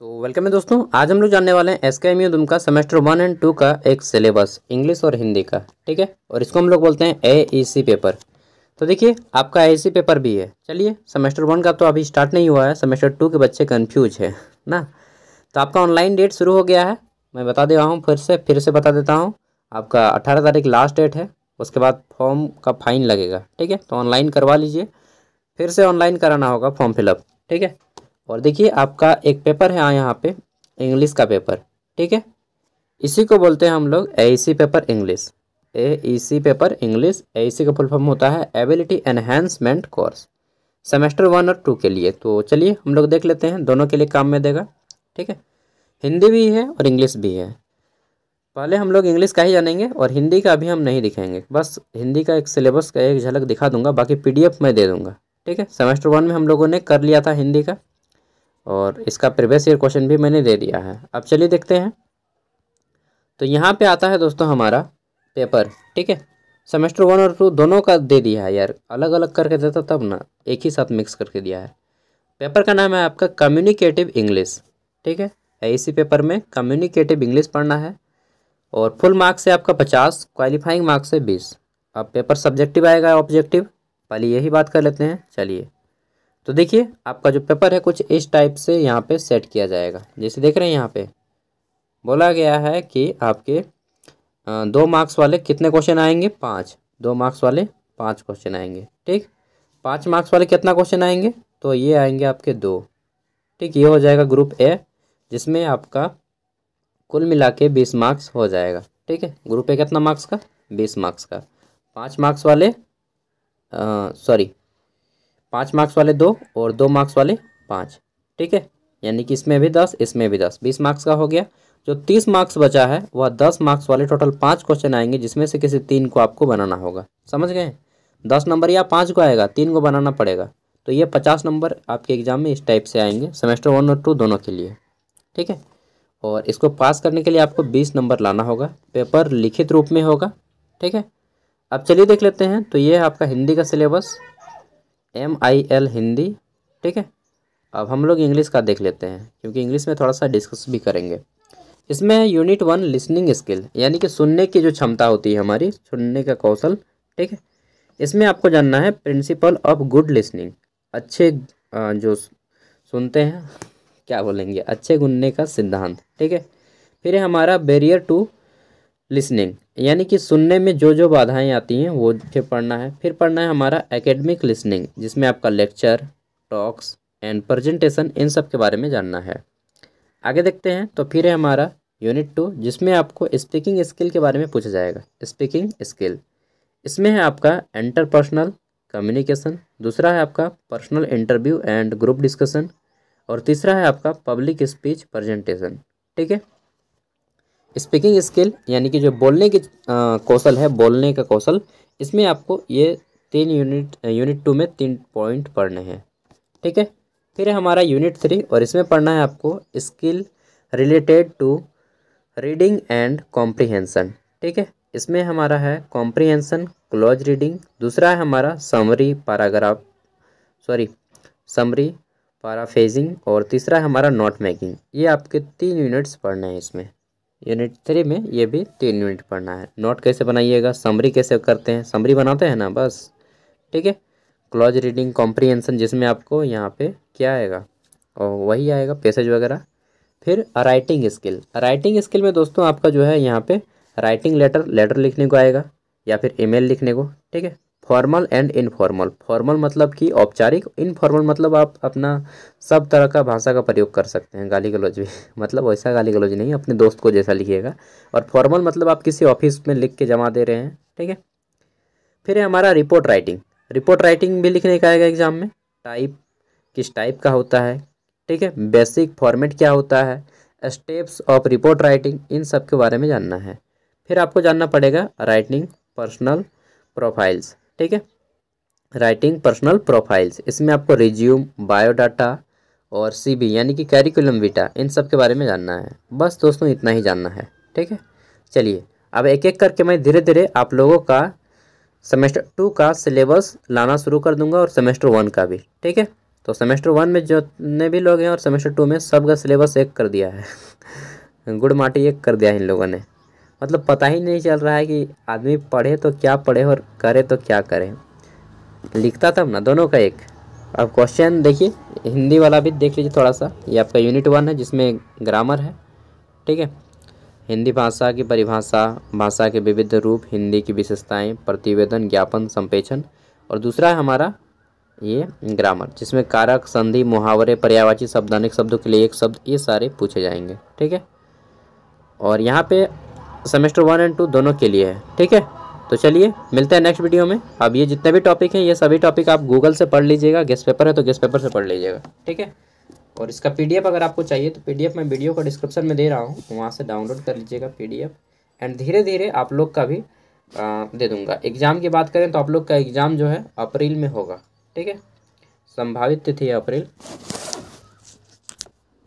तो वेलकम है दोस्तों आज हम लोग जानने वाले हैं एस के एम यू दुम का सेमेस्टर वन एंड टू का एक सिलेबस इंग्लिश और हिंदी का ठीक है और इसको हम लोग बोलते हैं ए ई सी पेपर तो देखिए आपका ए सी पेपर भी है चलिए सेमेस्टर वन का तो अभी स्टार्ट नहीं हुआ है सेमेस्टर टू के बच्चे कन्फ्यूज है ना तो आपका ऑनलाइन डेट शुरू हो गया है मैं बता दे रहा हूँ फिर से फिर से बता देता हूँ आपका अठारह तारीख लास्ट डेट है उसके बाद फॉर्म का फाइन लगेगा ठीक है तो ऑनलाइन करवा लीजिए फिर से ऑनलाइन कराना होगा फॉर्म फिलअप ठीक है और देखिए आपका एक पेपर है हाँ, यहाँ पे इंग्लिश का पेपर ठीक है इसी को बोलते हैं हम लोग A C paper English A C paper English A C का फुल फॉर्म होता है ability enhancement course semester one और टू के लिए तो चलिए हम लोग देख लेते हैं दोनों के लिए काम में देगा ठीक है हिंदी भी है और इंग्लिश भी है पहले हम लोग इंग्लिश का ही जानेंगे और हिंदी का अभी हम नहीं दिखाएंगे बस हिंदी का एक सिलेबस का एक झलक दिखा दूंगा बाकी पीडीएफ मैं दे दूंगा ठीक है सेमेस्टर वन में हम लोगों ने कर लिया था हिंदी का और इसका प्रीवियस ईयर क्वेश्चन भी मैंने दे दिया है अब चलिए देखते हैं तो यहाँ पे आता है दोस्तों हमारा पेपर ठीक है सेमेस्टर वन और टू दोनों का दे दिया है यार अलग अलग करके देता तब ना एक ही साथ मिक्स करके दिया है पेपर का नाम है आपका कम्युनिकेटिव इंग्लिश ठीक है इसी पेपर में कम्युनिकेटिव इंग्लिश पढ़ना है और फुल मार्क्स से आपका पचास क्वालिफाइंग मार्क्स से बीस अब पेपर सब्जेक्टिव आएगा ऑब्जेक्टिव पहले यही बात कर लेते हैं चलिए तो देखिए आपका जो पेपर है कुछ इस टाइप से यहाँ पे सेट किया जाएगा जैसे देख रहे हैं यहाँ पे बोला गया है कि आपके दो मार्क्स वाले कितने क्वेश्चन आएंगे पाँच दो मार्क्स वाले पाँच क्वेश्चन आएंगे ठीक पाँच मार्क्स वाले कितना क्वेश्चन आएंगे तो ये आएंगे आपके दो ठीक ये हो जाएगा ग्रुप ए जिसमें आपका कुल मिला के बीस मार्क्स हो जाएगा ठीक है ग्रुप ए कितना मार्क्स का बीस मार्क्स का पाँच मार्क्स वाले सॉरी पाँच मार्क्स वाले दो और दो मार्क्स वाले पाँच ठीक है यानी कि इसमें भी दस इसमें भी दस बीस मार्क्स का हो गया जो तीस मार्क्स बचा है वह दस मार्क्स वाले टोटल पाँच क्वेश्चन आएंगे जिसमें से किसी तीन को आपको बनाना होगा समझ गए दस नंबर या पाँच को आएगा तीन को बनाना पड़ेगा तो ये पचास नंबर आपके एग्ज़ाम में इस टाइप से आएंगे सेमेस्टर वन और टू दोनों के लिए ठीक है और इसको पास करने के लिए आपको बीस नंबर लाना होगा पेपर लिखित रूप में होगा ठीक है अब चलिए देख लेते हैं तो ये है आपका हिंदी का syllabus M I L Hindi ठीक है अब हम लोग इंग्लिश का देख लेते हैं क्योंकि इंग्लिश में थोड़ा सा डिस्कस भी करेंगे इसमें यूनिट वन लिसनिंग स्किल यानी कि सुनने की जो क्षमता होती है हमारी सुनने का कौशल ठीक है इसमें आपको जानना है प्रिंसिपल ऑफ गुड लिसनिंग अच्छे जो सुनते हैं क्या बोलेंगे अच्छे गुनने का सिद्धांत ठीक है फिर है हमारा बैरियर टू लिसनिंग यानी कि सुनने में जो जो बाधाएं आती हैं वो फिर पढ़ना है फिर पढ़ना है हमारा एकेडमिक लिसनिंग जिसमें आपका लेक्चर टॉक्स एंड प्रजेंटेशन इन सब के बारे में जानना है आगे देखते हैं तो फिर है हमारा यूनिट टू जिसमें आपको स्पीकिंग स्किल के बारे में पूछा जाएगा स्पीकिंग स्किल इसमें है आपका इंटरपर्सनल कम्युनिकेशन दूसरा है आपका personal interview and group discussion और तीसरा है आपका पब्लिक स्पीच प्रजेंटेशन ठीक है स्पीकिंग स्किल यानी कि जो बोलने की कौशल है बोलने का कौशल इसमें आपको ये तीन यूनिट यूनिट टू में तीन पॉइंट पढ़ने हैं ठीक है फिर हमारा यूनिट थ्री और इसमें पढ़ना है आपको skill related to reading and comprehension ठीक है इसमें हमारा है कॉम्प्रीहेंसन क्लोज रीडिंग दूसरा है हमारा summary paragraph sorry summary paraphrasing और तीसरा है हमारा नोट मेकिंग ये आपके तीन यूनिट्स पढ़ने हैं इसमें यूनिट थ्री में ये भी तीन यूनिट पढ़ना है नोट कैसे बनाइएगा समरी कैसे करते हैं समरी बनाते हैं ना बस ठीक है क्लॉज रीडिंग कॉम्प्रीहेंसन जिसमें आपको यहाँ पे क्या आएगा और वही आएगा पैसेज वगैरह फिर राइटिंग स्किल राइटिंग स्किल में दोस्तों आपका जो है यहाँ पे राइटिंग लेटर लेटर लिखने को आएगा या फिर ईमेल लिखने को ठीक है फॉर्मल एंड इनफॉर्मल फॉर्मल मतलब कि औपचारिक इनफॉर्मल मतलब आप अपना सब तरह का भाषा का प्रयोग कर सकते हैं गाली गलौज भी मतलब वैसा गाली गलौज नहीं अपने दोस्त को जैसा लिखिएगा और फॉर्मल मतलब आप किसी ऑफिस में लिख के जमा दे रहे हैं ठीक है फिर है हमारा रिपोर्ट राइटिंग रिपोर्ट राइटिंग भी लिखने का आएगा एग्जाम में टाइप किस टाइप का होता है ठीक है बेसिक फॉर्मेट क्या होता है स्टेप्स ऑफ रिपोर्ट राइटिंग इन सब के बारे में जानना है फिर आपको जानना पड़ेगा राइटिंग पर्सनल प्रोफाइल्स ठीक है राइटिंग पर्सनल प्रोफाइल्स इसमें आपको रिज्यूम बायोडाटा और सीबी यानी कि कैरिकुलम विटा इन सब के बारे में जानना है बस दोस्तों इतना ही जानना है ठीक है चलिए अब एक एक करके मैं धीरे धीरे आप लोगों का सेमेस्टर टू का सिलेबस लाना शुरू कर दूंगा और सेमेस्टर वन का भी ठीक है तो सेमेस्टर वन में जितने भी लोग हैं और सेमेस्टर टू में सब का सिलेबस एक कर दिया है गुड़ माटी एक कर दिया है इन लोगों ने मतलब पता ही नहीं चल रहा है कि आदमी पढ़े तो क्या पढ़े और करे तो क्या करे लिखता था ना दोनों का एक अब क्वेश्चन देखिए हिंदी वाला भी देख लीजिए थोड़ा सा ये आपका यूनिट वन है जिसमें ग्रामर है ठीक है हिंदी भाषा की परिभाषा भाषा के विविध रूप हिंदी की विशेषताएं प्रतिवेदन ज्ञापन संप्रेषण और दूसरा है हमारा ये ग्रामर जिसमें कारक संधि मुहावरे पर्यावाची शब्दानिक शब्दों के लिए एक शब्द ये सारे पूछे जाएंगे ठीक है और यहाँ पे सेमेस्टर वन एंड टू दोनों के लिए है ठीक है तो चलिए मिलते हैं नेक्स्ट वीडियो में अब ये जितने भी टॉपिक हैं ये सभी टॉपिक आप गूगल से पढ़ लीजिएगा गेस्ट पेपर है तो गेस्ट पेपर से पढ़ लीजिएगा ठीक है और इसका पीडीएफ अगर आपको चाहिए तो पीडीएफ मैं वीडियो को डिस्क्रिप्शन में दे रहा हूँ वहाँ से डाउनलोड कर लीजिएगा पीडीएफ एंड धीरे धीरे आप लोग का भी आ, दे दूँगा एग्ज़ाम की बात करें तो आप लोग का एग्ज़ाम जो है अप्रैल में होगा ठीक है संभावित तिथि अप्रैल